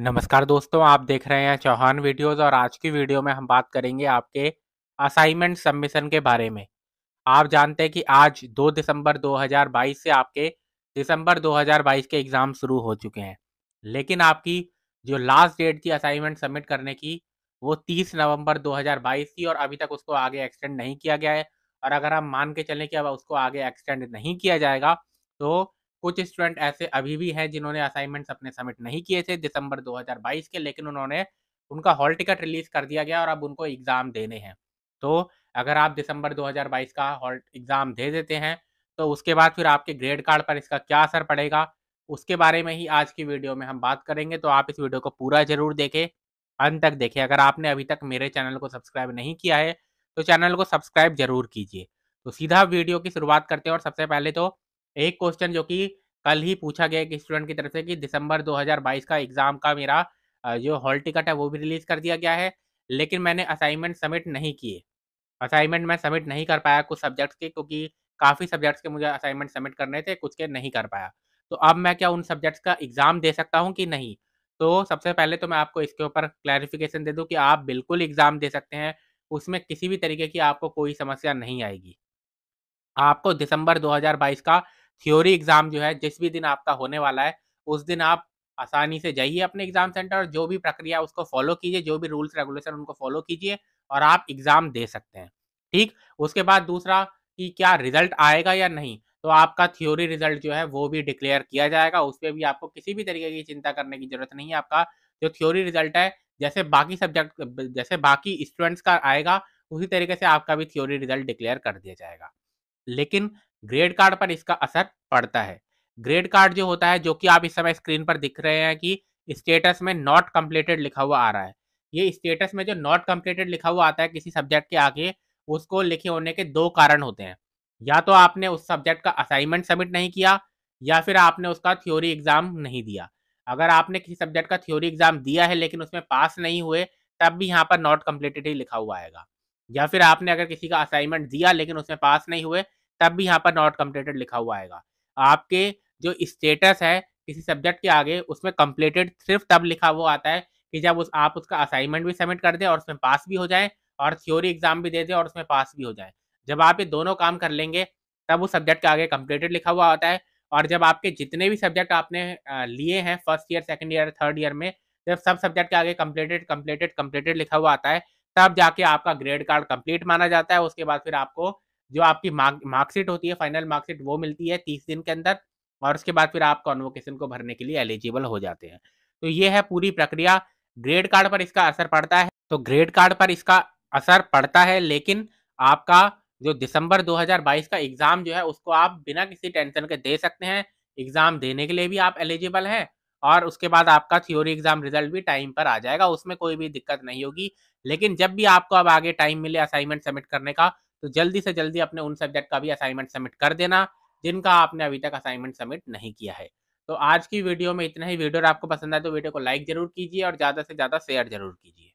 नमस्कार दोस्तों आप देख रहे हैं चौहान वीडियोस और आज की वीडियो में हम बात करेंगे आपके असाइनमेंट सबमिशन के बारे में आप जानते हैं कि आज 2 दिसंबर 2022 से आपके दिसंबर 2022 के एग्ज़ाम शुरू हो चुके हैं लेकिन आपकी जो लास्ट डेट थी असाइनमेंट सबमिट करने की वो 30 नवंबर 2022 थी और अभी तक उसको आगे एक्सटेंड नहीं किया गया है और अगर हम मान के चलें कि अब उसको आगे एक्सटेंड नहीं किया जाएगा तो कुछ स्टूडेंट ऐसे अभी भी हैं जिन्होंने असाइनमेंट्स अपने सबमिट नहीं किए थे दिसंबर 2022 के लेकिन उन्होंने उनका हॉल टिकट रिलीज कर दिया गया और अब उनको एग्ज़ाम देने हैं तो अगर आप दिसंबर 2022 का हॉल एग्ज़ाम दे देते हैं तो उसके बाद फिर आपके ग्रेड कार्ड पर इसका क्या असर पड़ेगा उसके बारे में ही आज की वीडियो में हम बात करेंगे तो आप इस वीडियो को पूरा जरूर देखें अंत तक देखें अगर आपने अभी तक मेरे चैनल को सब्सक्राइब नहीं किया है तो चैनल को सब्सक्राइब जरूर कीजिए तो सीधा वीडियो की शुरुआत करते हैं और सबसे पहले तो एक क्वेश्चन जो कि कल ही पूछा गया एक स्टूडेंट की तरफ से कि दिसंबर 2022 का एग्जाम का मेरा जो हॉल टिकट है वो भी रिलीज कर दिया गया है लेकिन मैंने असाइनमेंट सबमिट नहीं किए असाइनमेंट मैं सबमिट नहीं कर पाया कुछ सब्जेक्ट्स के क्योंकि काफ़ी सब्जेक्ट्स के मुझे असाइनमेंट सबमिट करने थे कुछ के नहीं कर पाया तो अब मैं क्या उन सब्जेक्ट्स का एग्ज़ाम दे सकता हूँ कि नहीं तो सबसे पहले तो मैं आपको इसके ऊपर क्लैरिफिकेशन दे दूँ कि आप बिल्कुल एग्ज़ाम दे सकते हैं उसमें किसी भी तरीके की आपको कोई समस्या नहीं आएगी आपको दिसंबर 2022 का थ्योरी एग्जाम जो है जिस भी दिन आपका होने वाला है उस दिन आप आसानी से जाइए अपने एग्जाम सेंटर और जो भी प्रक्रिया उसको फॉलो कीजिए जो भी रूल्स रेगुलेशन उनको फॉलो कीजिए और आप एग्जाम दे सकते हैं ठीक उसके बाद दूसरा कि क्या रिजल्ट आएगा या नहीं तो आपका थ्योरी रिजल्ट जो है वो भी डिक्लेयर किया जाएगा उस पर भी आपको किसी भी तरीके की चिंता करने की जरूरत नहीं है आपका जो थ्योरी रिजल्ट है जैसे बाकी सब्जेक्ट जैसे बाकी स्टूडेंट्स का आएगा उसी तरीके से आपका भी थ्योरी रिजल्ट डिक्लेयर कर दिया जाएगा लेकिन ग्रेड कार्ड पर इसका असर पड़ता है ग्रेड कार्ड जो होता है जो कि आप इस समय स्क्रीन पर दिख रहे हैं कि स्टेटस में नॉट कम्प्लीटेड लिखा हुआ आ रहा है ये स्टेटस में जो नॉट कम्प्लीटेड लिखा हुआ आता है किसी सब्जेक्ट के आगे उसको लिखे होने के दो कारण होते हैं या तो आपने उस सब्जेक्ट का असाइनमेंट सबमिट नहीं किया या फिर आपने उसका थ्योरी एग्जाम नहीं दिया अगर आपने किसी सब्जेक्ट का थ्योरी एग्जाम दिया है लेकिन उसमें पास नहीं हुए तब भी यहाँ पर नॉट कम्प्लीटेड ही लिखा हुआ आएगा या फिर आपने अगर किसी का असाइनमेंट दिया लेकिन उसमें पास नहीं हुए तब भी यहाँ पर नॉट कम्प्लीटेड लिखा हुआ आएगा आपके जो स्टेटस है किसी सब्जेक्ट के आगे उसमें कम्प्लीटेड सिर्फ तब लिखा हुआ आता है कि जब उस आप उसका असाइनमेंट भी सबमिट कर दें और उसमें पास भी हो जाए और थ्योरी एग्जाम भी दे दें और उसमें पास भी हो जाए जब आप ये दोनों काम कर लेंगे तब उस सब्जेक्ट के आगे कम्प्लीटेड लिखा हुआ होता है और जब आपके जितने भी सब्जेक्ट आपने लिए हैं first year second year third year में जब सब सब्जेक्ट के आगे कम्प्लीटेड कम्प्लीटेड कम्प्लीटेड लिखा हुआ आता है तब जाके आपका ग्रेड कार्ड कंप्लीट माना जाता है उसके बाद फिर आपको जो आपकी मार्कशीट होती है फाइनल मार्कशीट वो मिलती है तीस दिन के अंदर और उसके बाद फिर आप कॉन्वोकेशन को भरने के लिए एलिजिबल हो जाते हैं तो ये है पूरी प्रक्रिया ग्रेड कार्ड पर इसका असर पड़ता है तो ग्रेड कार्ड पर इसका असर पड़ता है लेकिन आपका जो दिसंबर 2022 का एग्ज़ाम जो है उसको आप बिना किसी टेंशन के दे सकते हैं एग्ज़ाम देने के लिए भी आप एलिजिबल हैं और उसके बाद आपका थ्योरी एग्ज़ाम रिजल्ट भी टाइम पर आ जाएगा उसमें कोई भी दिक्कत नहीं होगी लेकिन जब भी आपको अब आगे टाइम मिले असाइनमेंट सबमिट करने का तो जल्दी से जल्दी अपने उन सब्जेक्ट का भी असाइनमेंट सबमिट कर देना जिनका आपने अभी तक असाइनमेंट सबमिट नहीं किया है तो आज की वीडियो में इतना ही वीडियो आपको पसंद आए तो वीडियो को लाइक जरूर कीजिए और ज़्यादा से ज़्यादा शेयर जरूर कीजिए